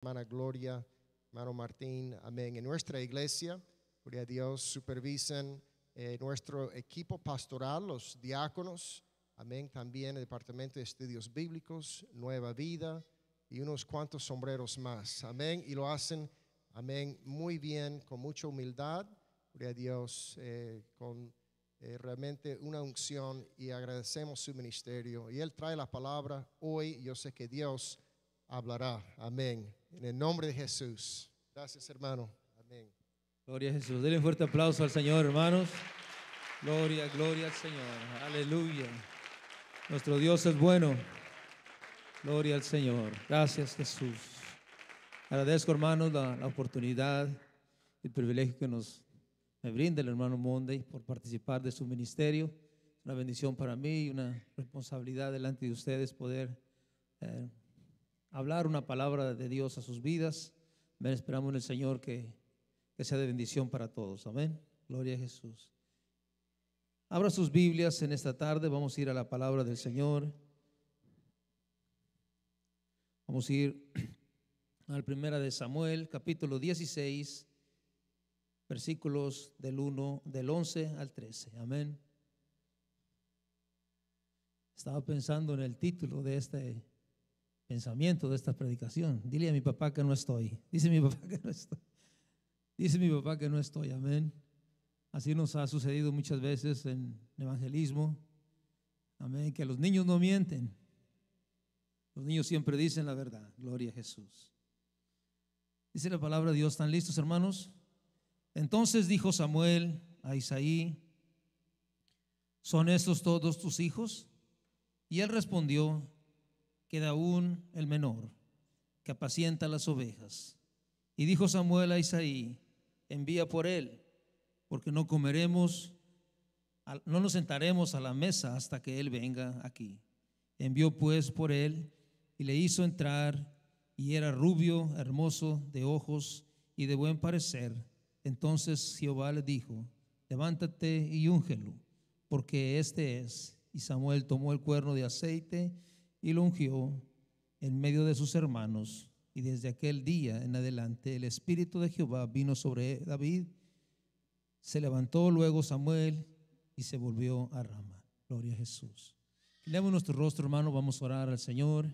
hermana Gloria, hermano Martín, amén. En nuestra iglesia, gloria a Dios, supervisan eh, nuestro equipo pastoral, los diáconos, amén, también el Departamento de Estudios Bíblicos, Nueva Vida y unos cuantos sombreros más, amén. Y lo hacen, amén, muy bien, con mucha humildad, gloria a Dios, eh, con eh, realmente una unción y agradecemos su ministerio. Y Él trae la palabra hoy, yo sé que Dios hablará. Amén. En el nombre de Jesús. Gracias, hermano. Amén. Gloria a Jesús. Denle un fuerte aplauso al Señor, hermanos. Gloria, gloria al Señor. Aleluya. Nuestro Dios es bueno. Gloria al Señor. Gracias, Jesús. Agradezco, hermanos, la, la oportunidad, el privilegio que nos brinda el hermano Monday por participar de su ministerio. Una bendición para mí y una responsabilidad delante de ustedes poder eh, hablar una palabra de Dios a sus vidas. esperamos en el Señor que, sea de bendición para todos. Amén. Gloria a Jesús. Abra sus Biblias en esta tarde. Vamos a ir a la palabra del Señor. Vamos a ir al primera de Samuel, capítulo 16, versículos del 1, del 11 al 13. Amén. Estaba pensando en el título de este pensamiento de esta predicación. Dile a mi papá que no estoy. Dice mi papá que no estoy. Dice mi papá que no estoy. Amén. Así nos ha sucedido muchas veces en evangelismo. Amén. Que los niños no mienten. Los niños siempre dicen la verdad. Gloria a Jesús. Dice la palabra de Dios. ¿Están listos, hermanos? Entonces dijo Samuel a Isaí, ¿son estos todos tus hijos? Y él respondió, queda aún el menor, que apacienta las ovejas. Y dijo Samuel a Isaí, envía por él, porque no comeremos, no nos sentaremos a la mesa hasta que él venga aquí. Envió pues por él y le hizo entrar, y era rubio, hermoso, de ojos y de buen parecer. Entonces Jehová le dijo, levántate y úngelo, porque este es. Y Samuel tomó el cuerno de aceite y lo ungió en medio de sus hermanos. Y desde aquel día en adelante el Espíritu de Jehová vino sobre David. Se levantó luego Samuel y se volvió a Rama. Gloria a Jesús. Leemos nuestro rostro, hermano. Vamos a orar al Señor.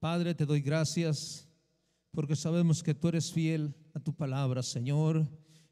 Padre, te doy gracias porque sabemos que tú eres fiel a tu palabra, Señor.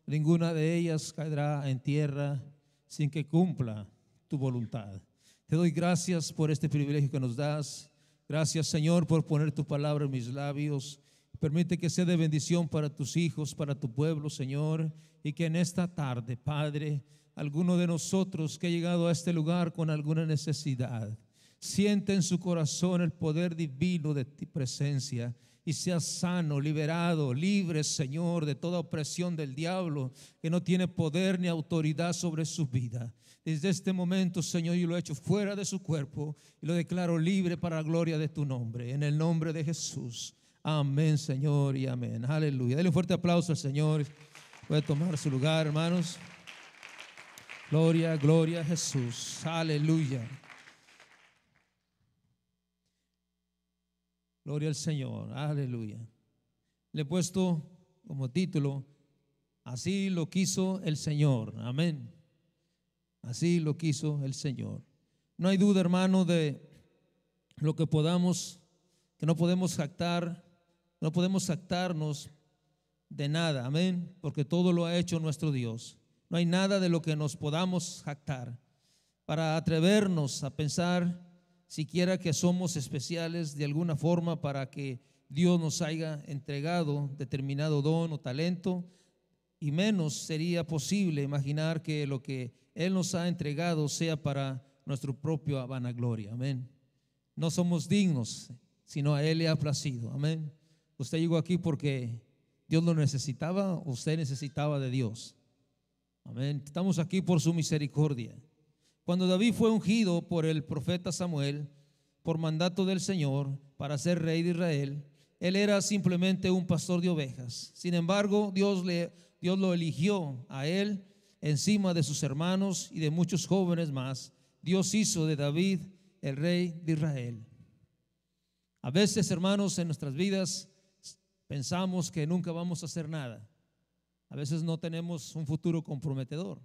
Ninguna de ellas caerá en tierra sin que cumpla tu voluntad. Te doy gracias por este privilegio que nos das Gracias Señor por poner tu palabra en mis labios. Permite que sea de bendición para tus hijos, para tu pueblo, Señor, y que en esta tarde, Padre, alguno de nosotros que ha llegado a este lugar con alguna necesidad, sienta en su corazón el poder divino de tu presencia y sea sano, liberado, libre, Señor, de toda opresión del diablo que no tiene poder ni autoridad sobre su vida. Desde este momento, Señor, yo lo he hecho fuera de su cuerpo y lo declaro libre para la gloria de tu nombre. En el nombre de Jesús. Amén, Señor, y amén. Aleluya. Dale un fuerte aplauso al Señor. Puede tomar su lugar, hermanos. Gloria, gloria a Jesús. Aleluya. Gloria al Señor. Aleluya. Le he puesto como título, así lo quiso el Señor. Amén. Así lo quiso el Señor. No hay duda, hermano, de lo que podamos, que no podemos jactar, no podemos jactarnos de nada, amén, porque todo lo ha hecho nuestro Dios. No hay nada de lo que nos podamos jactar para atrevernos a pensar siquiera que somos especiales de alguna forma para que Dios nos haya entregado determinado don o talento y menos sería posible imaginar que lo que Él nos ha entregado sea para nuestro propio vanagloria. Amén. No somos dignos, sino a Él le ha placido. Amén. Usted llegó aquí porque Dios lo necesitaba, usted necesitaba de Dios. Amén. Estamos aquí por su misericordia. Cuando David fue ungido por el profeta Samuel, por mandato del Señor, para ser rey de Israel, él era simplemente un pastor de ovejas. Sin embargo, Dios le Dios lo eligió a él encima de sus hermanos y de muchos jóvenes más. Dios hizo de David el rey de Israel. A veces, hermanos, en nuestras vidas pensamos que nunca vamos a hacer nada. A veces no tenemos un futuro comprometedor,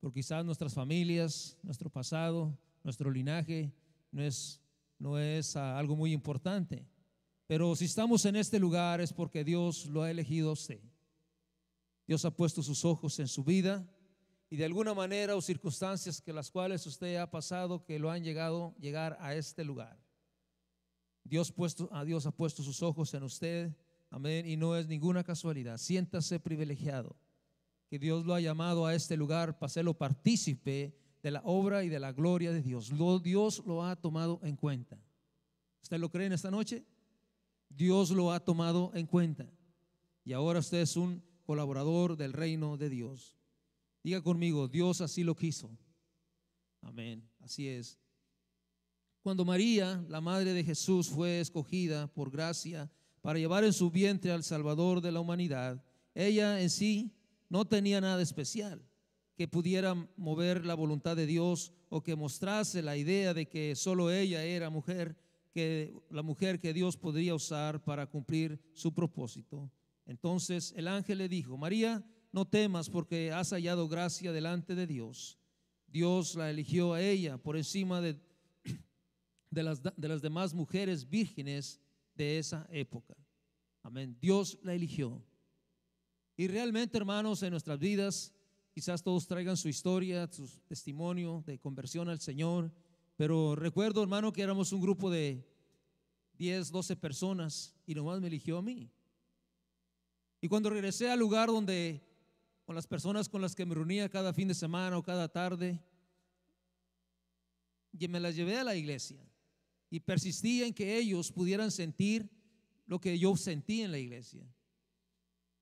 porque quizás nuestras familias, nuestro pasado, nuestro linaje no es, no es algo muy importante. Pero si estamos en este lugar es porque Dios lo ha elegido a usted. Dios ha puesto sus ojos en su vida y de alguna manera o circunstancias que las cuales usted ha pasado que lo han llegado llegar a este lugar. Dios puesto, a ah, Dios ha puesto sus ojos en usted, amén, y no es ninguna casualidad. Siéntase privilegiado que Dios lo ha llamado a este lugar para serlo partícipe de la obra y de la gloria de Dios. Dios lo ha tomado en cuenta. ¿Usted lo cree en esta noche? Dios lo ha tomado en cuenta. Y ahora usted es un colaborador del reino de Dios. Diga conmigo, Dios así lo quiso. Amén, así es. Cuando María, la madre de Jesús, fue escogida por gracia para llevar en su vientre al Salvador de la humanidad, ella en sí no tenía nada especial que pudiera mover la voluntad de Dios o que mostrase la idea de que solo ella era mujer, que la mujer que Dios podría usar para cumplir su propósito. Entonces el ángel le dijo, María, no temas porque has hallado gracia delante de Dios. Dios la eligió a ella por encima de, de, las, las demás mujeres vírgenes de esa época. Amén. Dios la eligió. Y realmente, hermanos, en nuestras vidas, quizás todos traigan su historia, su testimonio de conversión al Señor. Pero recuerdo, hermano, que éramos un grupo de 10, 12 personas y nomás me eligió a mí. Y cuando regresé al lugar donde con las personas con las que me reunía cada fin de semana o cada tarde, y me las llevé a la iglesia y persistía en que ellos pudieran sentir lo que yo sentí en la iglesia.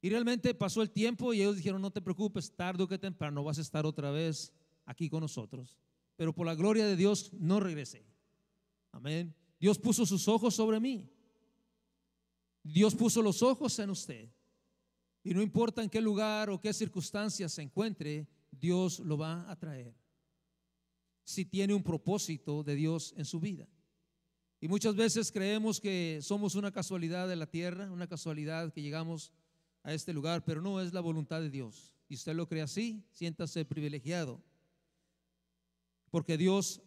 Y realmente pasó el tiempo y ellos dijeron, no te preocupes, tarde o que temprano vas a estar otra vez aquí con nosotros. Pero por la gloria de Dios no regresé. Amén. Dios puso sus ojos sobre mí. Dios puso los ojos en usted. Y no importa en qué lugar o qué circunstancias se encuentre, Dios lo va a traer. Si tiene un propósito de Dios en su vida. Y muchas veces creemos que somos una casualidad de la tierra, una casualidad que llegamos a este lugar, pero no es la voluntad de Dios. Y usted lo cree así, siéntase privilegiado. Porque Dios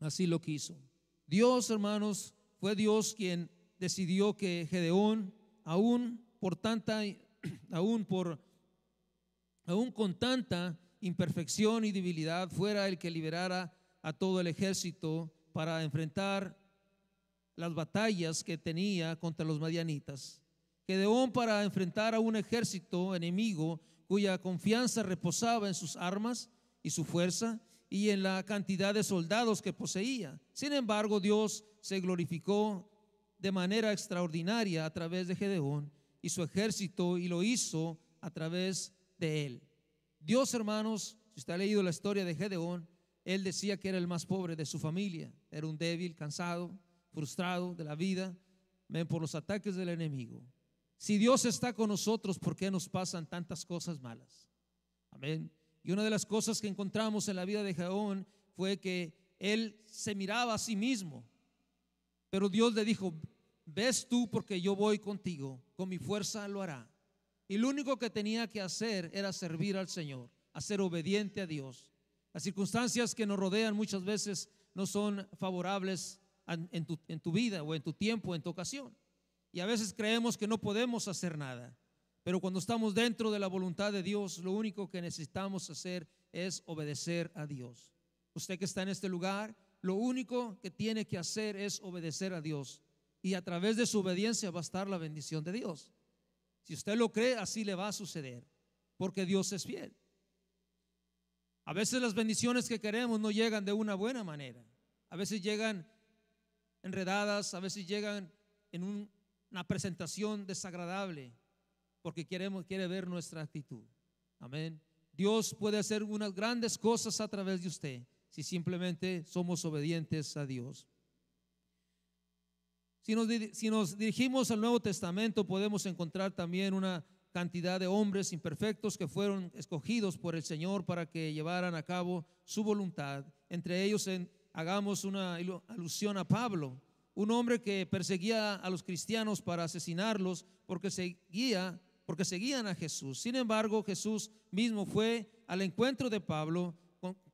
así lo quiso. Dios, hermanos, fue Dios quien decidió que Gedeón, aún por tanta, aún con tanta imperfección y debilidad, fuera el que liberara a todo el ejército para enfrentar las batallas que tenía contra los madianitas. Gedeón para enfrentar a un ejército enemigo cuya confianza reposaba en sus armas y su fuerza y en la cantidad de soldados que poseía. Sin embargo, Dios se glorificó de manera extraordinaria a través de Gedeón y su ejército y lo hizo a través de él. Dios, hermanos, si usted ha leído la historia de Gedeón, él decía que era el más pobre de su familia, era un débil, cansado, frustrado de la vida, por los ataques del enemigo. Si Dios está con nosotros, ¿por qué nos pasan tantas cosas malas? Amén. Y una de las cosas que encontramos en la vida de Gedeón fue que él se miraba a sí mismo, pero Dios le dijo, ves tú porque yo voy contigo, con mi fuerza lo hará. Y lo único que tenía que hacer era servir al Señor, hacer ser obediente a Dios. Las circunstancias que nos rodean muchas veces no son favorables en tu, en tu vida o en tu tiempo, en tu ocasión. Y a veces creemos que no podemos hacer nada. Pero cuando estamos dentro de la voluntad de Dios, lo único que necesitamos hacer es obedecer a Dios. Usted que está en este lugar, lo único que tiene que hacer es obedecer a Dios y a través de su obediencia va a estar la bendición de Dios. Si usted lo cree, así le va a suceder, porque Dios es fiel. A veces las bendiciones que queremos no llegan de una buena manera. A veces llegan enredadas, a veces llegan en una presentación desagradable, porque quiere ver nuestra actitud. Amén. Dios puede hacer unas grandes cosas a través de usted si simplemente somos obedientes a Dios. Si nos, dirigimos al Nuevo Testamento, podemos encontrar también una cantidad de hombres imperfectos que fueron escogidos por el Señor para que llevaran a cabo su voluntad. Entre ellos hagamos una alusión a Pablo, un hombre que perseguía a los cristianos para asesinarlos porque seguía porque seguían a Jesús. Sin embargo, Jesús mismo fue al encuentro de Pablo,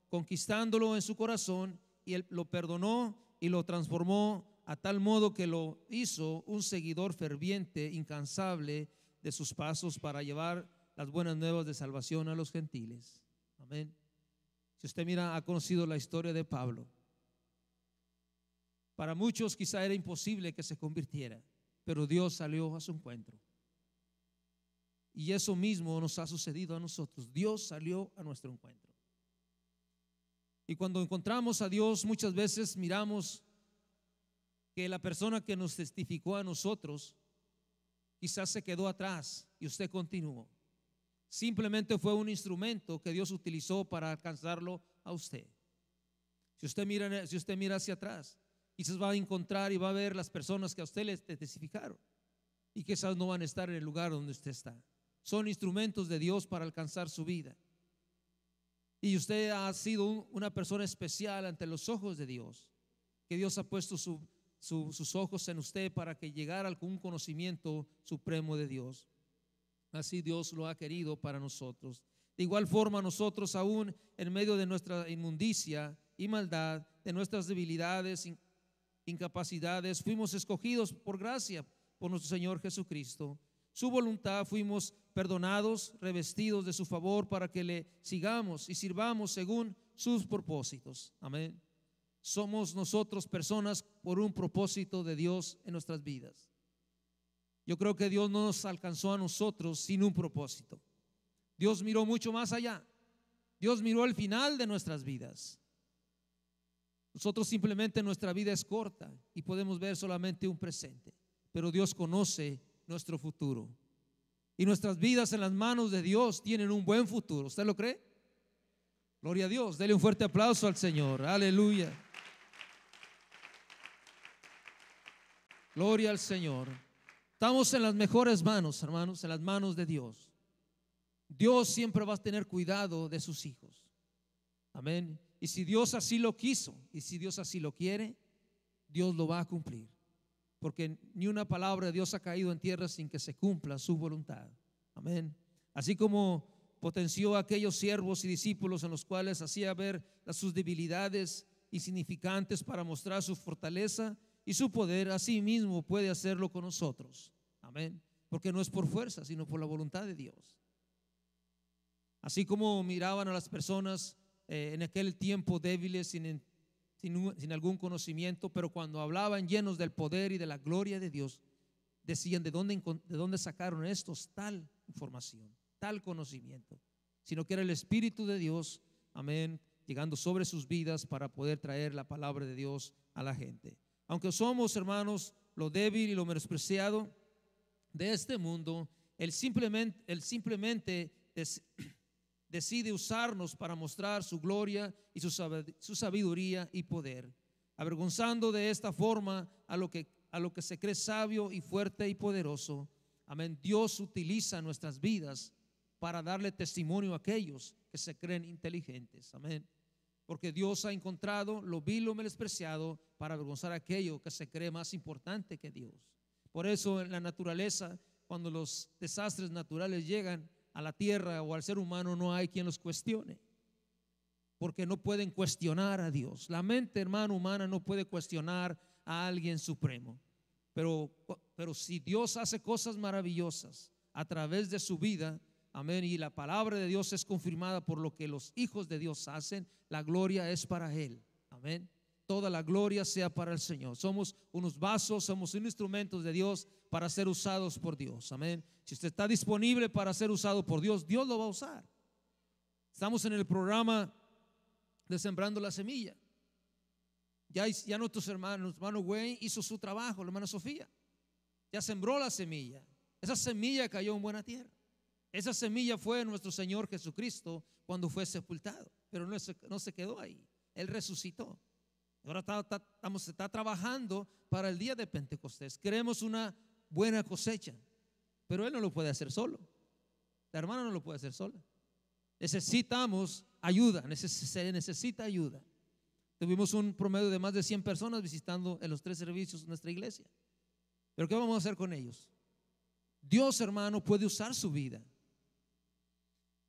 conquistándolo en su corazón y lo perdonó y lo transformó a tal modo que lo hizo un seguidor ferviente, incansable de sus pasos para llevar las buenas nuevas de salvación a los gentiles. Amén. Si usted mira, ha conocido la historia de Pablo. Para muchos quizá era imposible que se convirtiera, pero Dios salió a su encuentro. Y eso mismo nos ha sucedido a nosotros. Dios salió a nuestro encuentro. Y cuando encontramos a Dios, muchas veces miramos que la persona que nos testificó a nosotros quizás se quedó atrás y usted continuó. Simplemente fue un instrumento que Dios utilizó para alcanzarlo a usted. Si usted mira, si usted mira hacia atrás, quizás va a encontrar y va a ver las personas que a usted le testificaron y quizás no van a estar en el lugar donde usted está. Son instrumentos de Dios para alcanzar su vida. Y usted ha sido una persona especial ante los ojos de Dios, que Dios ha puesto su, sus ojos en usted para que llegara algún conocimiento supremo de Dios. Así Dios lo ha querido para nosotros. De igual forma, nosotros aún en medio de nuestra inmundicia y maldad, de nuestras debilidades, incapacidades, fuimos escogidos por gracia por nuestro Señor Jesucristo. Su voluntad fuimos perdonados, revestidos de su favor para que le sigamos y sirvamos según sus propósitos. Amén somos nosotros personas por un propósito de Dios en nuestras vidas. Yo creo que Dios no nos alcanzó a nosotros sin un propósito. Dios miró mucho más allá. Dios miró el final de nuestras vidas. Nosotros simplemente nuestra vida es corta y podemos ver solamente un presente, pero Dios conoce nuestro futuro. Y nuestras vidas en las manos de Dios tienen un buen futuro. ¿Usted lo cree? Gloria a Dios. Dele un fuerte aplauso al Señor. Aleluya. Gloria al Señor. Estamos en las mejores manos, hermanos, en las manos de Dios. Dios siempre va a tener cuidado de sus hijos. Amén. Y si Dios así lo quiso, y si Dios así lo quiere, Dios lo va a cumplir. Porque ni una palabra de Dios ha caído en tierra sin que se cumpla su voluntad. Amén. Así como potenció a aquellos siervos y discípulos en los cuales hacía ver sus debilidades insignificantes para mostrar su fortaleza, y su poder así mismo puede hacerlo con nosotros. Amén. Porque no es por fuerza, sino por la voluntad de Dios. Así como miraban a las personas eh, en aquel tiempo débiles, sin, sin, algún conocimiento, pero cuando hablaban llenos del poder y de la gloria de Dios, decían de dónde, de dónde sacaron estos tal información, tal conocimiento, sino que era el Espíritu de Dios, amén, llegando sobre sus vidas para poder traer la palabra de Dios a la gente. Aunque somos, hermanos, lo débil y lo menospreciado de este mundo, Él simplemente, decide usarnos para mostrar su gloria y su sabiduría y poder, avergonzando de esta forma a lo que, a lo que se cree sabio y fuerte y poderoso. Amén. Dios utiliza nuestras vidas para darle testimonio a aquellos que se creen inteligentes. Amén porque Dios ha encontrado lo vil o menospreciado para avergonzar aquello que se cree más importante que Dios. Por eso en la naturaleza, cuando los desastres naturales llegan a la tierra o al ser humano, no hay quien los cuestione, porque no pueden cuestionar a Dios. La mente, hermana humana no puede cuestionar a alguien supremo. Pero, pero si Dios hace cosas maravillosas a través de su vida, Amén. Y la palabra de Dios es confirmada por lo que los hijos de Dios hacen. La gloria es para Él. Amén. Toda la gloria sea para el Señor. Somos unos vasos, somos instrumentos de Dios para ser usados por Dios. Amén. Si usted está disponible para ser usado por Dios, Dios lo va a usar. Estamos en el programa de Sembrando la Semilla. Ya, ya nuestros hermanos, hermano Wayne hizo su trabajo, la hermana Sofía. Ya sembró la semilla. Esa semilla cayó en buena tierra. Esa semilla fue nuestro Señor Jesucristo cuando fue sepultado, pero no se, quedó ahí, Él resucitó. Ahora está, estamos, está trabajando para el día de Pentecostés. Queremos una buena cosecha, pero Él no lo puede hacer solo. La hermana no lo puede hacer sola. Necesitamos ayuda, se necesita ayuda. Tuvimos un promedio de más de 100 personas visitando en los tres servicios nuestra iglesia. Pero ¿qué vamos a hacer con ellos? Dios, hermano, puede usar su vida.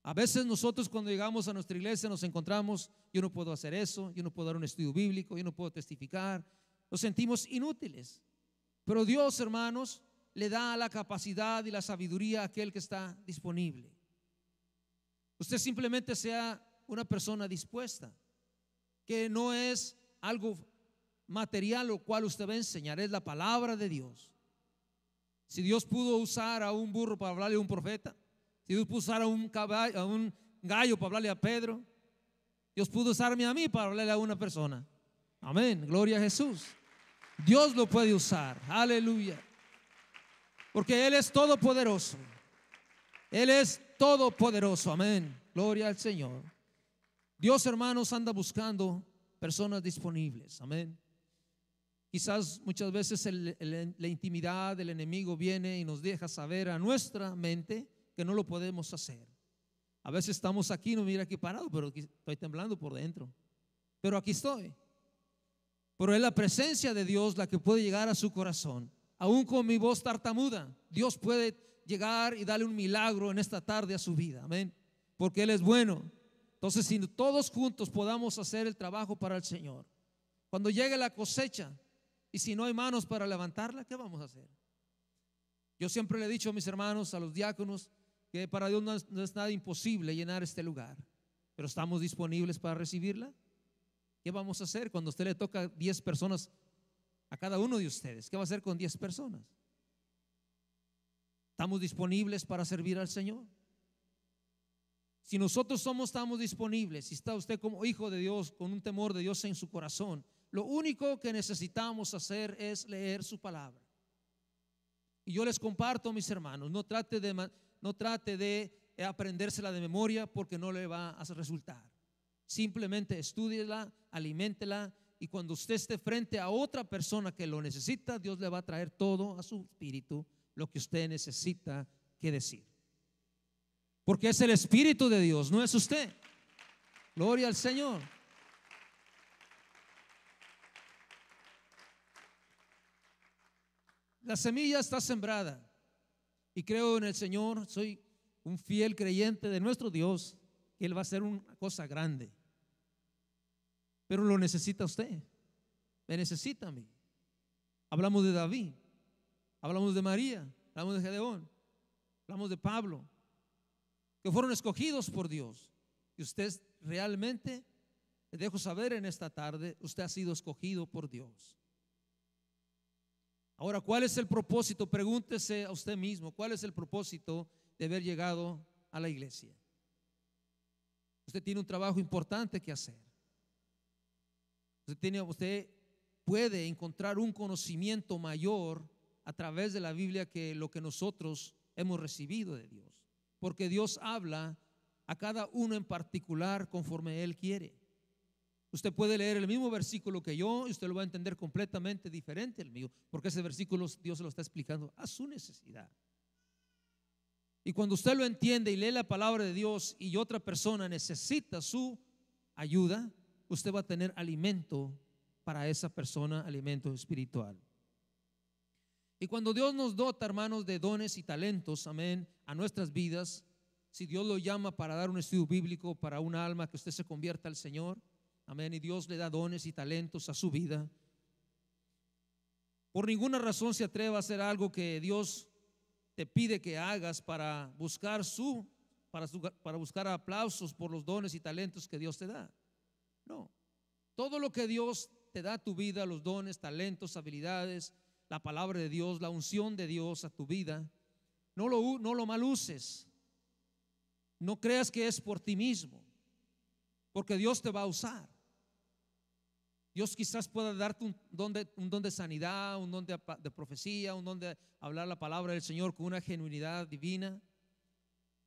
A veces nosotros cuando llegamos a nuestra iglesia nos encontramos, yo no puedo hacer eso, yo no puedo dar un estudio bíblico, yo no puedo testificar, nos sentimos inútiles. Pero Dios, hermanos, le da la capacidad y la sabiduría a aquel que está disponible. Usted simplemente sea una persona dispuesta, que no es algo material lo cual usted va a enseñar, es la palabra de Dios. Si Dios pudo usar a un burro para hablarle a un profeta, Dios pudo usar un, caballo, a un gallo para hablarle a Pedro. Dios pudo usarme a mí para hablarle a una persona. Amén. Gloria a Jesús. Dios lo puede usar. Aleluya. Porque Él es todopoderoso. Él es todopoderoso. Amén. Gloria al Señor. Dios, hermanos, anda buscando personas disponibles. Amén. Quizás muchas veces la intimidad del enemigo viene y nos deja saber a nuestra mente que no lo podemos hacer. A veces estamos aquí, no mira aquí parado, pero estoy temblando por dentro. Pero aquí estoy. Pero es la presencia de Dios la que puede llegar a su corazón. Aún con mi voz tartamuda, Dios puede llegar y darle un milagro en esta tarde a su vida. Amén. Porque Él es bueno. Entonces, si todos juntos podamos hacer el trabajo para el Señor, cuando llegue la cosecha y si no hay manos para levantarla, ¿qué vamos a hacer? Yo siempre le he dicho a mis hermanos, a los diáconos, que para Dios no es, nada imposible llenar este lugar, pero estamos disponibles para recibirla. ¿Qué vamos a hacer cuando a usted le toca 10 personas a cada uno de ustedes? ¿Qué va a hacer con 10 personas? ¿Estamos disponibles para servir al Señor? Si nosotros somos, estamos disponibles, si está usted como hijo de Dios, con un temor de Dios en su corazón, lo único que necesitamos hacer es leer su palabra. Y yo les comparto, mis hermanos, no trate de no trate de aprendérsela de memoria porque no le va a resultar. Simplemente estudiela, aliméntela y cuando usted esté frente a otra persona que lo necesita, Dios le va a traer todo a su espíritu lo que usted necesita que decir. Porque es el espíritu de Dios, no es usted. Gloria al Señor. La semilla está sembrada y creo en el Señor, soy un fiel creyente de nuestro Dios, que Él va a hacer una cosa grande. Pero lo necesita usted, me necesita a mí. Hablamos de David, hablamos de María, hablamos de Gedeón, hablamos de Pablo, que fueron escogidos por Dios. Y usted realmente, le dejo saber en esta tarde, usted ha sido escogido por Dios. Ahora, ¿cuál es el propósito? Pregúntese a usted mismo, ¿cuál es el propósito de haber llegado a la iglesia? Usted tiene un trabajo importante que hacer. Usted, tiene, usted puede encontrar un conocimiento mayor a través de la Biblia que lo que nosotros hemos recibido de Dios. Porque Dios habla a cada uno en particular conforme Él quiere. Usted puede leer el mismo versículo que yo y usted lo va a entender completamente diferente al mío, porque ese versículo Dios lo está explicando a su necesidad. Y cuando usted lo entiende y lee la palabra de Dios y otra persona necesita su ayuda, usted va a tener alimento para esa persona, alimento espiritual. Y cuando Dios nos dota, hermanos, de dones y talentos, amén, a nuestras vidas, si Dios lo llama para dar un estudio bíblico, para un alma que usted se convierta al Señor, Amén. Y Dios le da dones y talentos a su vida. Por ninguna razón se atreva a hacer algo que Dios te pide que hagas para buscar su, para, para buscar aplausos por los dones y talentos que Dios te da. No. Todo lo que Dios te da a tu vida, los dones, talentos, habilidades, la palabra de Dios, la unción de Dios a tu vida, no lo, no lo No creas que es por ti mismo, porque Dios te va a usar. Dios quizás pueda darte un don, de, un don de sanidad, un don de, profecía, un don de hablar la palabra del Señor con una genuinidad divina.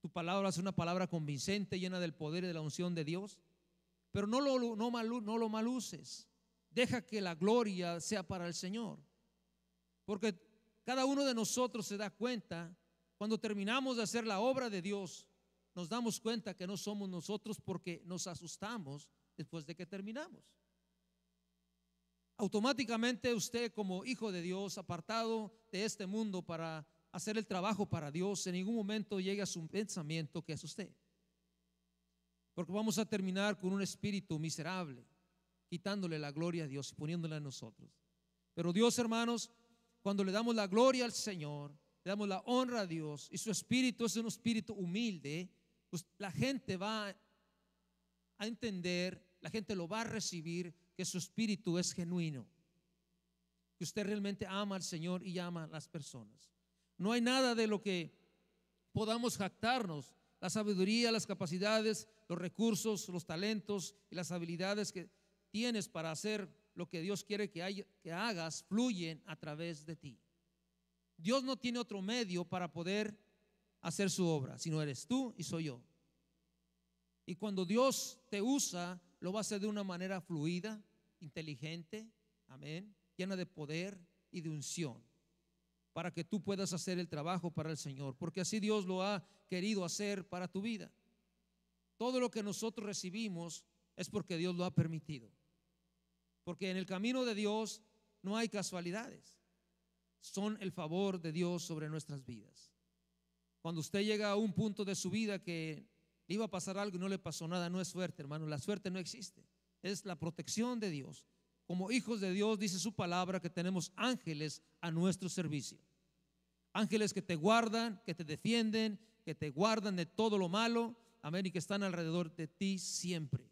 Tu palabra es una palabra convincente, llena del poder y de la unción de Dios. Pero no lo, no, no lo maluces. Deja que la gloria sea para el Señor. Porque cada uno de nosotros se da cuenta, cuando terminamos de hacer la obra de Dios, nos damos cuenta que no somos nosotros porque nos asustamos después de que terminamos automáticamente usted como hijo de Dios, apartado de este mundo para hacer el trabajo para Dios, en ningún momento llega a su pensamiento que es usted. Porque vamos a terminar con un espíritu miserable, quitándole la gloria a Dios y poniéndola en nosotros. Pero Dios, hermanos, cuando le damos la gloria al Señor, le damos la honra a Dios y su espíritu es un espíritu humilde, pues la gente va a entender, la gente lo va a recibir que su espíritu es genuino, que usted realmente ama al Señor y ama a las personas. No hay nada de lo que podamos jactarnos, la sabiduría, las capacidades, los recursos, los talentos y las habilidades que tienes para hacer lo que Dios quiere que, hagas fluyen a través de ti. Dios no tiene otro medio para poder hacer su obra, sino eres tú y soy yo. Y cuando Dios te usa, lo va a hacer de una manera fluida, inteligente, amén, llena de poder y de unción, para que tú puedas hacer el trabajo para el Señor, porque así Dios lo ha querido hacer para tu vida. Todo lo que nosotros recibimos es porque Dios lo ha permitido, porque en el camino de Dios no hay casualidades, son el favor de Dios sobre nuestras vidas. Cuando usted llega a un punto de su vida que iba a pasar algo y no le pasó nada, no es suerte, hermano, la suerte no existe, es la protección de Dios. Como hijos de Dios dice su palabra que tenemos ángeles a nuestro servicio. Ángeles que te guardan, que te defienden, que te guardan de todo lo malo, amén, y que están alrededor de ti siempre.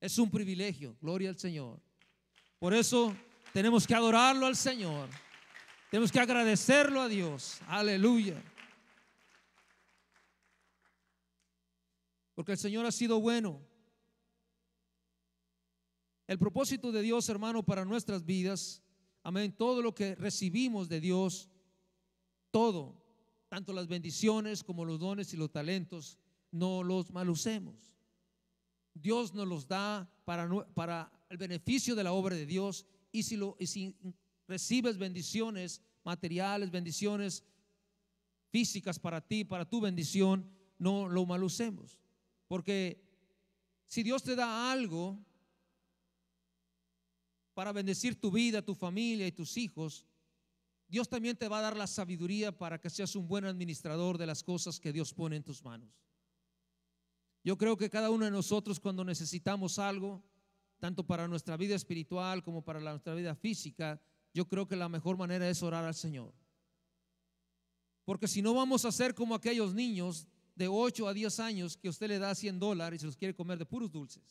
Es un privilegio, gloria al Señor. Por eso tenemos que adorarlo al Señor. Tenemos que agradecerlo a Dios. Aleluya. porque el Señor ha sido bueno. El propósito de Dios, hermano, para nuestras vidas, amén, todo lo que recibimos de Dios, todo, tanto las bendiciones como los dones y los talentos, no los malucemos. Dios nos los da para, para el beneficio de la obra de Dios y si, lo, y si recibes bendiciones materiales, bendiciones físicas para ti, para tu bendición, no lo malucemos. Porque si Dios te da algo para bendecir tu vida, tu familia y tus hijos, Dios también te va a dar la sabiduría para que seas un buen administrador de las cosas que Dios pone en tus manos. Yo creo que cada uno de nosotros cuando necesitamos algo, tanto para nuestra vida espiritual como para nuestra vida física, yo creo que la mejor manera es orar al Señor. Porque si no vamos a ser como aquellos niños de 8 a 10 años que usted le da 100 dólares y se los quiere comer de puros dulces.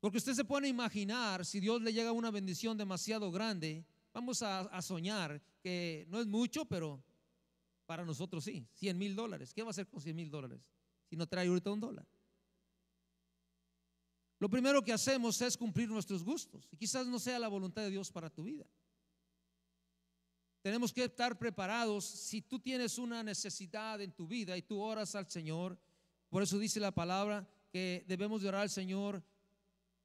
Porque usted se puede imaginar si Dios le llega una bendición demasiado grande, vamos a, soñar que no es mucho, pero para nosotros sí, 100 mil dólares. ¿Qué va a hacer con 100 mil dólares si no trae ahorita un dólar? Lo primero que hacemos es cumplir nuestros gustos y quizás no sea la voluntad de Dios para tu vida. Tenemos que estar preparados. Si tú tienes una necesidad en tu vida y tú oras al Señor, por eso dice la palabra que debemos de orar al Señor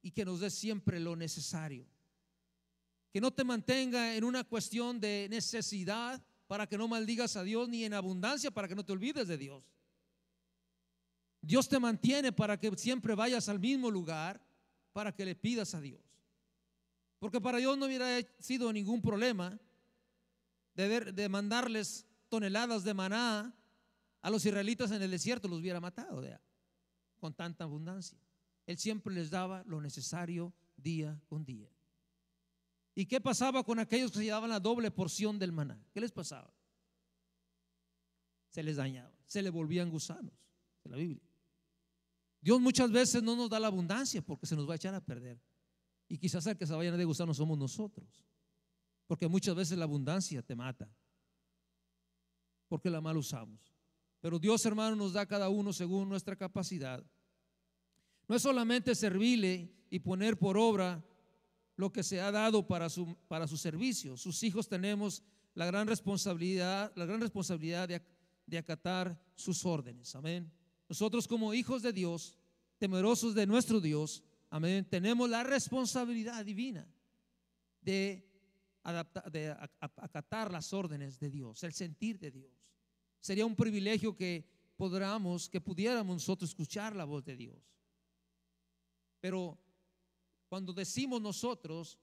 y que nos dé siempre lo necesario. Que no te mantenga en una cuestión de necesidad para que no maldigas a Dios, ni en abundancia para que no te olvides de Dios. Dios te mantiene para que siempre vayas al mismo lugar, para que le pidas a Dios. Porque para Dios no hubiera sido ningún problema de, de mandarles toneladas de maná a los israelitas en el desierto, los hubiera matado con tanta abundancia. Él siempre les daba lo necesario día con día. ¿Y qué pasaba con aquellos que se daban la doble porción del maná? ¿Qué les pasaba? Se les dañaba, se les volvían gusanos, de la Biblia. Dios muchas veces no nos da la abundancia porque se nos va a echar a perder. Y quizás el que se vayan de gusanos somos nosotros. Porque muchas veces la abundancia te mata. Porque la mal usamos. Pero Dios, hermano, nos da a cada uno según nuestra capacidad. No es solamente servirle y poner por obra lo que se ha dado para su, para servicio. Sus hijos tenemos la gran responsabilidad, la gran responsabilidad de, de acatar sus órdenes. Amén. Nosotros como hijos de Dios, temerosos de nuestro Dios, amén, tenemos la responsabilidad divina de adaptar, acatar las órdenes de Dios, el sentir de Dios. Sería un privilegio que podamos, que pudiéramos nosotros escuchar la voz de Dios. Pero cuando decimos nosotros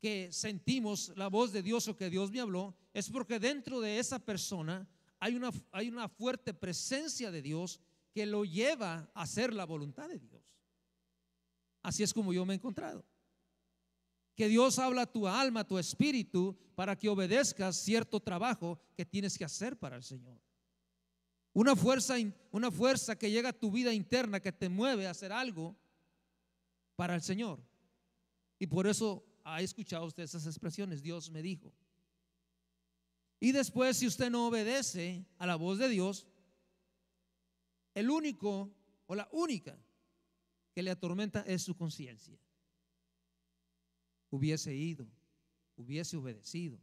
que sentimos la voz de Dios o que Dios me habló, es porque dentro de esa persona hay una, hay una fuerte presencia de Dios que lo lleva a hacer la voluntad de Dios. Así es como yo me he encontrado que Dios habla a tu alma, a tu espíritu, para que obedezcas cierto trabajo que tienes que hacer para el Señor. Una fuerza, una fuerza que llega a tu vida interna, que te mueve a hacer algo para el Señor. Y por eso ha escuchado usted esas expresiones, Dios me dijo. Y después, si usted no obedece a la voz de Dios, el único o la única que le atormenta es su conciencia hubiese ido, hubiese obedecido,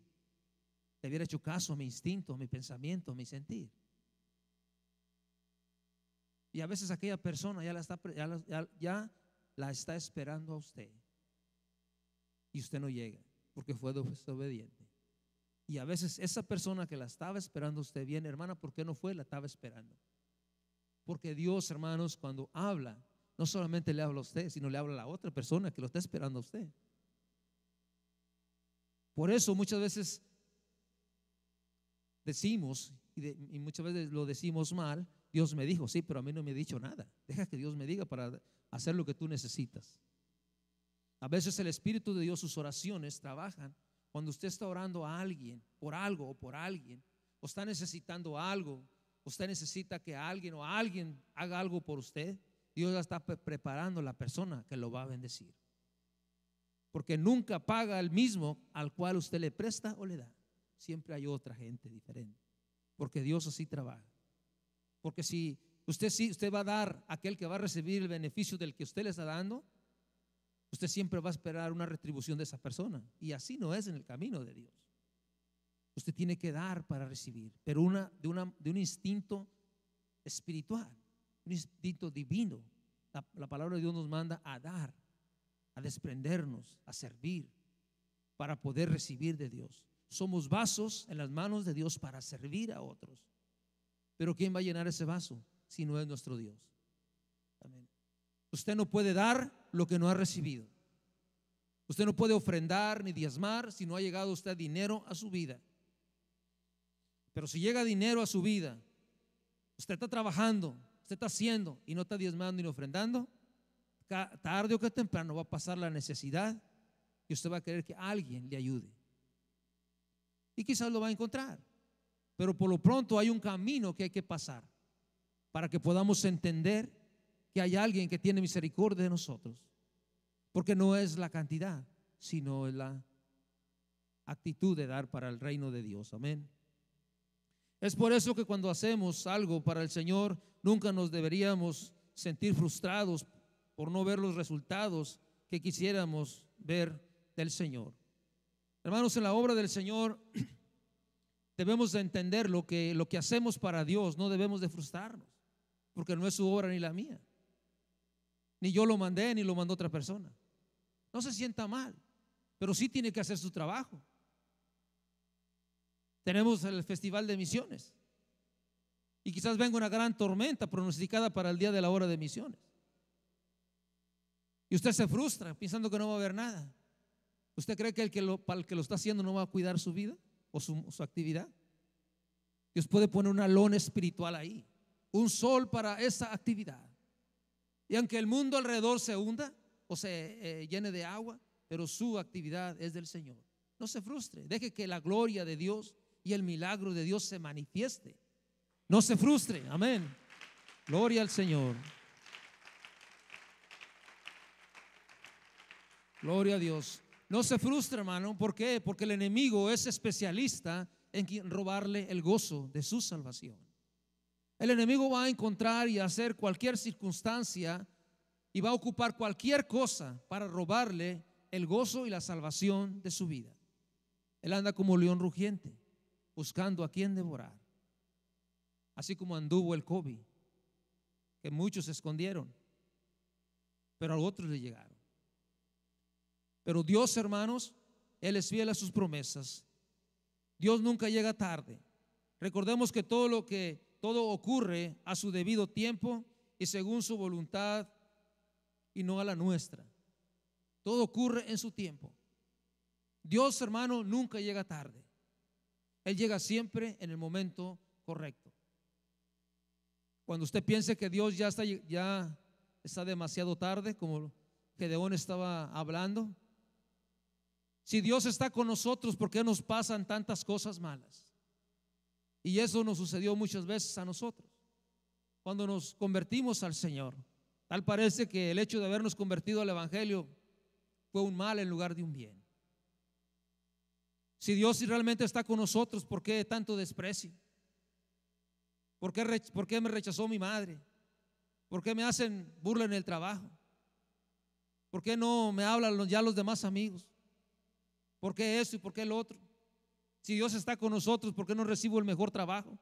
te hubiera hecho caso a mi instinto, a mi pensamiento, a mi sentir. Y a veces aquella persona ya la está, ya está esperando a usted. Y usted no llega porque fue desobediente. Y a veces esa persona que la estaba esperando usted viene, hermana, ¿por qué no fue? La estaba esperando. Porque Dios, hermanos, cuando habla, no solamente le habla a usted, sino le habla a la otra persona que lo está esperando a usted. Por eso muchas veces decimos, y, muchas veces lo decimos mal, Dios me dijo, sí, pero a mí no me ha dicho nada. Deja que Dios me diga para hacer lo que tú necesitas. A veces el Espíritu de Dios, sus oraciones trabajan cuando usted está orando a alguien, por algo o por alguien, o está necesitando algo, usted necesita que alguien o alguien haga algo por usted, Dios está preparando la persona que lo va a bendecir porque nunca paga el mismo al cual usted le presta o le da. Siempre hay otra gente diferente, porque Dios así trabaja. Porque si usted sí, usted va a dar aquel que va a recibir el beneficio del que usted le está dando, usted siempre va a esperar una retribución de esa persona. Y así no es en el camino de Dios. Usted tiene que dar para recibir, pero una, de, una, de un instinto espiritual, un instinto divino. la palabra de Dios nos manda a dar a desprendernos, a servir, para poder recibir de Dios. Somos vasos en las manos de Dios para servir a otros. Pero ¿quién va a llenar ese vaso si no es nuestro Dios? Usted no puede dar lo que no ha recibido. Usted no puede ofrendar ni diezmar si no ha llegado usted dinero a su vida. Pero si llega dinero a su vida, usted está trabajando, usted está haciendo y no está diezmando ni ofrendando, tarde o que temprano va a pasar la necesidad y usted va a querer que alguien le ayude. Y quizás lo va a encontrar. Pero por lo pronto hay un camino que hay que pasar para que podamos entender que hay alguien que tiene misericordia de nosotros. Porque no es la cantidad, sino la actitud de dar para el reino de Dios. Amén. Es por eso que cuando hacemos algo para el Señor, nunca nos deberíamos sentir frustrados por no ver los resultados que quisiéramos ver del Señor. Hermanos, en la obra del Señor debemos entender lo que, lo que hacemos para Dios, no debemos de frustrarnos, porque no es su obra ni la mía. Ni yo lo mandé, ni lo mandó otra persona. No se sienta mal, pero sí tiene que hacer su trabajo. Tenemos el Festival de Misiones. Y quizás venga una gran tormenta pronosticada para el día de la hora de misiones. Y usted se frustra pensando que no va a haber nada. ¿Usted cree que el que lo, para el que lo está haciendo no va a cuidar su vida o su, actividad? Dios puede poner una lona espiritual ahí, un sol para esa actividad. Y aunque el mundo alrededor se hunda o se eh, llene de agua, pero su actividad es del Señor. No se frustre, deje que la gloria de Dios y el milagro de Dios se manifieste. No se frustre, amén. Gloria al Señor. Gloria a Dios. No se frustre, hermano. ¿Por qué? Porque el enemigo es especialista en robarle el gozo de su salvación. El enemigo va a encontrar y hacer cualquier circunstancia y va a ocupar cualquier cosa para robarle el gozo y la salvación de su vida. Él anda como león rugiente, buscando a quien devorar. Así como anduvo el COVID, que muchos se escondieron, pero a otros le llegaron. Pero Dios, hermanos, Él es fiel a sus promesas. Dios nunca llega tarde. Recordemos que todo lo que todo ocurre a su debido tiempo y según su voluntad y no a la nuestra. Todo ocurre en su tiempo. Dios, hermano, nunca llega tarde. Él llega siempre en el momento correcto. Cuando usted piense que Dios ya está, ya está demasiado tarde, como Gedeón estaba hablando, si Dios está con nosotros, ¿por qué nos pasan tantas cosas malas? Y eso nos sucedió muchas veces a nosotros. Cuando nos convertimos al Señor, tal parece que el hecho de habernos convertido al Evangelio fue un mal en lugar de un bien. Si Dios realmente está con nosotros, ¿por qué tanto desprecio? ¿Por qué, me rechazó mi madre? ¿Por qué me hacen burla en el trabajo? ¿Por qué no me hablan ya los demás amigos? ¿Por qué esto y por qué lo otro? Si Dios está con nosotros, ¿por qué no recibo el mejor trabajo?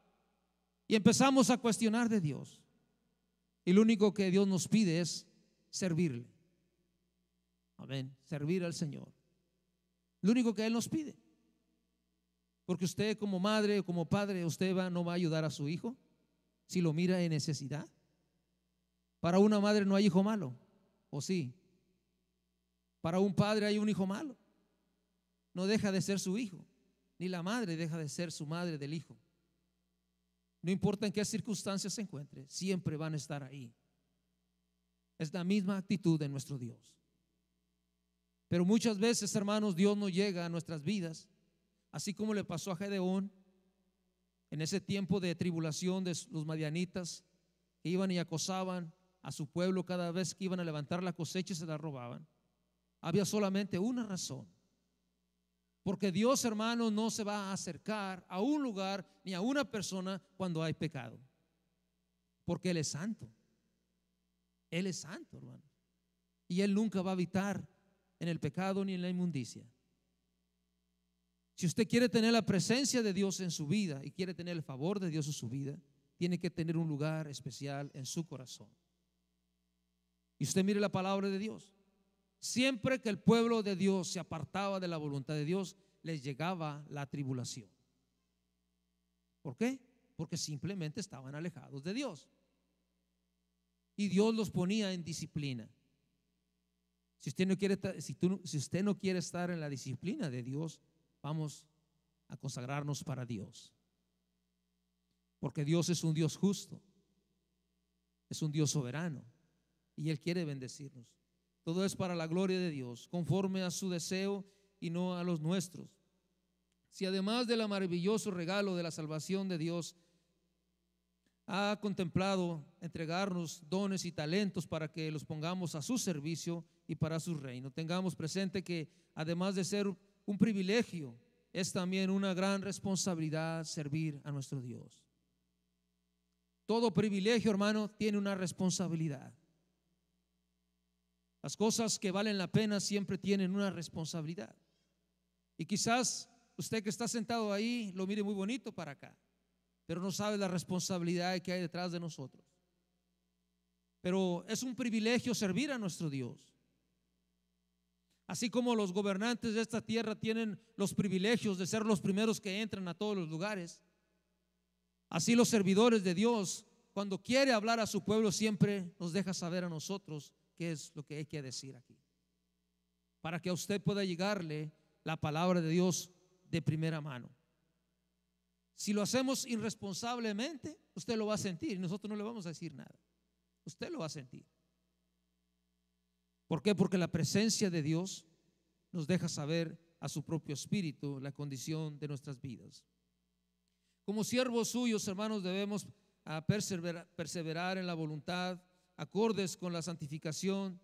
Y empezamos a cuestionar de Dios. Y lo único que Dios nos pide es servirle. Amén. Servir al Señor. Lo único que Él nos pide. Porque usted como madre o como padre, usted va, no va a ayudar a su hijo si lo mira en necesidad. Para una madre no hay hijo malo, ¿o sí? Para un padre hay un hijo malo no deja de ser su hijo, ni la madre deja de ser su madre del hijo. No importa en qué circunstancias se encuentre, siempre van a estar ahí. Es la misma actitud de nuestro Dios. Pero muchas veces, hermanos, Dios no llega a nuestras vidas, así como le pasó a Gedeón en ese tiempo de tribulación de los madianitas que iban y acosaban a su pueblo cada vez que iban a levantar la cosecha y se la robaban. Había solamente una razón, porque Dios, hermano, no se va a acercar a un lugar ni a una persona cuando hay pecado. Porque Él es santo. Él es santo, hermano. Y Él nunca va a habitar en el pecado ni en la inmundicia. Si usted quiere tener la presencia de Dios en su vida y quiere tener el favor de Dios en su vida, tiene que tener un lugar especial en su corazón. Y usted mire la palabra de Dios. Siempre que el pueblo de Dios se apartaba de la voluntad de Dios, les llegaba la tribulación. ¿Por qué? Porque simplemente estaban alejados de Dios. Y Dios los ponía en disciplina. Si usted no quiere, si, usted no quiere estar en la disciplina de Dios, vamos a consagrarnos para Dios. Porque Dios es un Dios justo, es un Dios soberano y Él quiere bendecirnos. Todo es para la gloria de Dios, conforme a su deseo y no a los nuestros. Si además del maravilloso regalo de la salvación de Dios, ha contemplado entregarnos dones y talentos para que los pongamos a su servicio y para su reino. Tengamos presente que además de ser un privilegio, es también una gran responsabilidad servir a nuestro Dios. Todo privilegio, hermano, tiene una responsabilidad. Las cosas que valen la pena siempre tienen una responsabilidad. Y quizás usted que está sentado ahí lo mire muy bonito para acá, pero no sabe la responsabilidad que hay detrás de nosotros. Pero es un privilegio servir a nuestro Dios. Así como los gobernantes de esta tierra tienen los privilegios de ser los primeros que entran a todos los lugares, así los servidores de Dios, cuando quiere hablar a su pueblo, siempre nos deja saber a nosotros qué es lo que hay que decir aquí. Para que a usted pueda llegarle la palabra de Dios de primera mano. Si lo hacemos irresponsablemente, usted lo va a sentir y nosotros no le vamos a decir nada. Usted lo va a sentir. ¿Por qué? Porque la presencia de Dios nos deja saber a su propio espíritu la condición de nuestras vidas. Como siervos suyos, hermanos, debemos ah, perseverar en la voluntad acordes con la santificación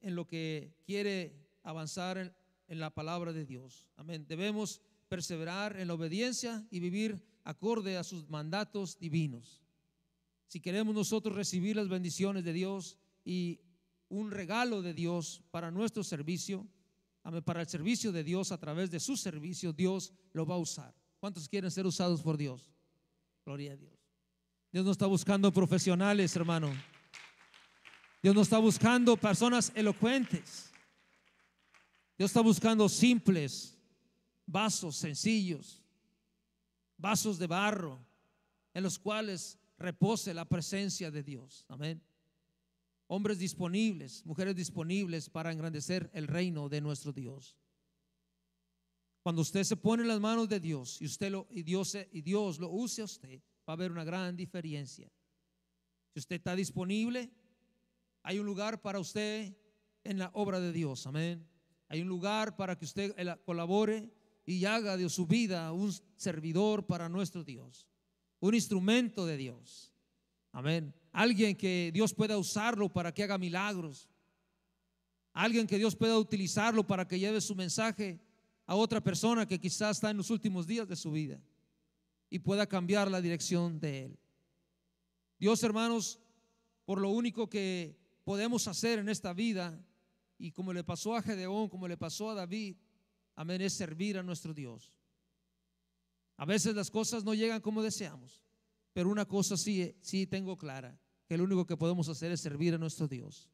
en lo que quiere avanzar en, la palabra de Dios. Amén. Debemos perseverar en la obediencia y vivir acorde a sus mandatos divinos. Si queremos nosotros recibir las bendiciones de Dios y un regalo de Dios para nuestro servicio, para el servicio de Dios a través de su servicio, Dios lo va a usar. ¿Cuántos quieren ser usados por Dios? Gloria a Dios. Dios no está buscando profesionales, hermano. Dios no está buscando personas elocuentes. Dios está buscando simples, vasos sencillos, vasos de barro, en los cuales repose la presencia de Dios. Amén. Hombres disponibles, mujeres disponibles para engrandecer el reino de nuestro Dios. Cuando usted se pone en las manos de Dios y usted lo Dios y Dios lo use a usted, va a haber una gran diferencia. Si usted está disponible, hay un lugar para usted en la obra de Dios, amén. Hay un lugar para que usted eh, colabore y haga de su vida un servidor para nuestro Dios, un instrumento de Dios, amén. Alguien que Dios pueda usarlo para que haga milagros, alguien que Dios pueda utilizarlo para que lleve su mensaje a otra persona que quizás está en los últimos días de su vida y pueda cambiar la dirección de él. Dios, hermanos, por lo único que podemos hacer en esta vida, y como le pasó a Gedeón, como le pasó a David, amén, es servir a nuestro Dios. A veces las cosas no llegan como deseamos, pero una cosa sí, sí tengo clara, que lo único que podemos hacer es servir a nuestro Dios.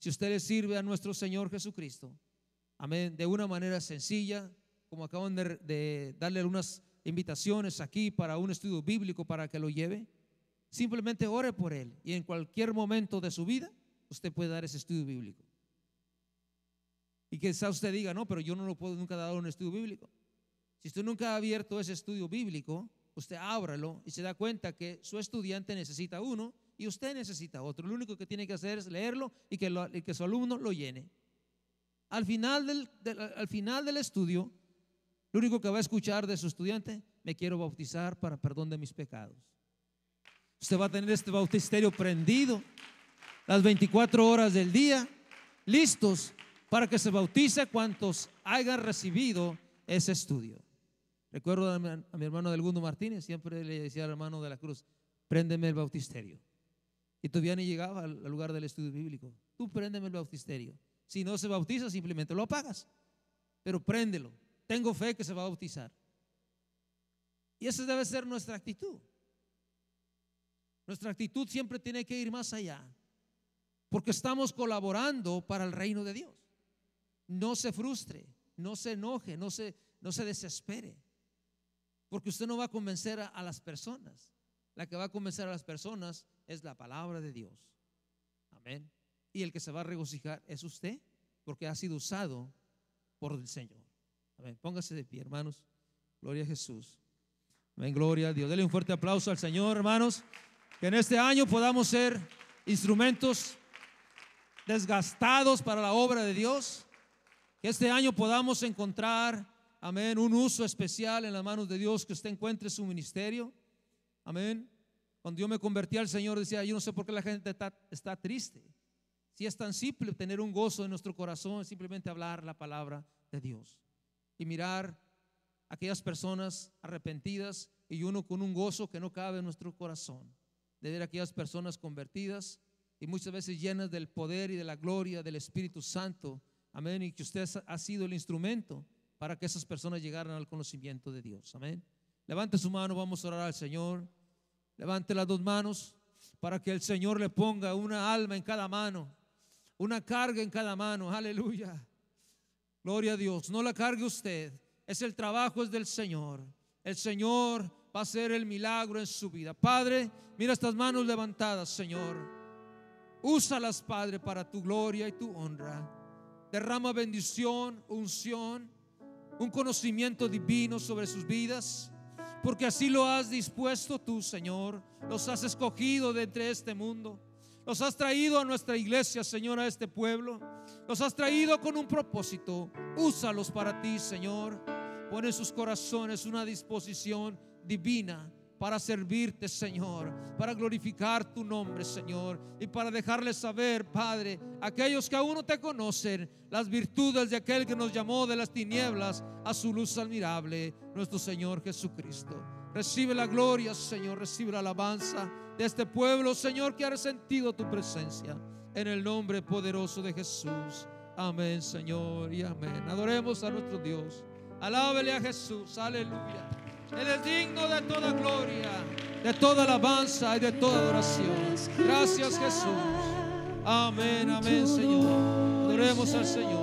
Si usted le sirve a nuestro Señor Jesucristo, amén, de una manera sencilla, como acaban de darle algunas invitaciones aquí para un estudio bíblico para que lo lleve, Simplemente ore por él y en cualquier momento de su vida usted puede dar ese estudio bíblico. Y quizás usted diga, no, pero yo no lo puedo nunca dar un estudio bíblico. Si usted nunca ha abierto ese estudio bíblico, usted ábralo y se da cuenta que su estudiante necesita uno y usted necesita otro. Lo único que tiene que hacer es leerlo y que, su alumno lo llene. Al final del, al final del estudio, lo único que va a escuchar de su estudiante, me quiero bautizar para perdón de mis pecados. Usted va a tener este bautisterio prendido las 24 horas del día, listos para que se bautice cuantos hayan recibido ese estudio. Recuerdo a mi, hermano hermano Delgundo Martínez, siempre le decía al hermano de la cruz, préndeme el bautisterio. Y todavía ni llegaba al lugar del estudio bíblico. Tú préndeme el bautisterio. Si no se bautiza, simplemente lo apagas. Pero préndelo. Tengo fe que se va a bautizar. Y esa debe ser nuestra actitud. Nuestra actitud siempre tiene que ir más allá, porque estamos colaborando para el reino de Dios. No se frustre, no se enoje, no se, no se desespere, porque usted no va a convencer a, las personas. La que va a convencer a las personas es la palabra de Dios. Amén. Y el que se va a regocijar es usted, porque ha sido usado por el Señor. Amén. Póngase de pie, hermanos. Gloria a Jesús. Amén. Gloria a Dios. Dele un fuerte aplauso al Señor, hermanos. Que en este año podamos ser instrumentos desgastados para la obra de Dios. Que este año podamos encontrar, amén, un uso especial en las manos de Dios, que usted encuentre su ministerio. Amén. Cuando yo me convertí al Señor decía, yo no sé por qué la gente está, triste. Si es tan simple tener un gozo en nuestro corazón, simplemente hablar la palabra de Dios y mirar a aquellas personas arrepentidas y uno con un gozo que no cabe en nuestro corazón de ver a aquellas personas convertidas y muchas veces llenas del poder y de la gloria del Espíritu Santo. Amén. Y que usted ha sido el instrumento para que esas personas llegaran al conocimiento de Dios. Amén. Levante su mano, vamos a orar al Señor. Levante las dos manos para que el Señor le ponga una alma en cada mano, una carga en cada mano. Aleluya. Gloria a Dios. No la cargue usted. Es el trabajo, es del Señor. El Señor va a ser el milagro en su vida. Padre, mira estas manos levantadas, Señor. Úsalas, Padre, para tu gloria y tu honra. Derrama bendición, unción, un conocimiento divino sobre sus vidas, porque así lo has dispuesto tú, Señor. Los has escogido de entre este mundo. Los has traído a nuestra iglesia, Señor, a este pueblo. Los has traído con un propósito. Úsalos para ti, Señor. Pon en sus corazones una disposición divina para servirte, Señor, para glorificar tu nombre, Señor, y para dejarles saber, Padre, aquellos que aún no te conocen, las virtudes de aquel que nos llamó de las tinieblas a su luz admirable, nuestro Señor Jesucristo. Recibe la gloria, Señor, recibe la alabanza de este pueblo, Señor, que ha resentido tu presencia, en el nombre poderoso de Jesús. Amén, Señor, y amén. Adoremos a nuestro Dios. Alábele a Jesús, aleluya. Él es digno de toda gloria, de toda alabanza y de toda adoración. Gracias Jesús. Amén, amén Señor. Adoremos al Señor.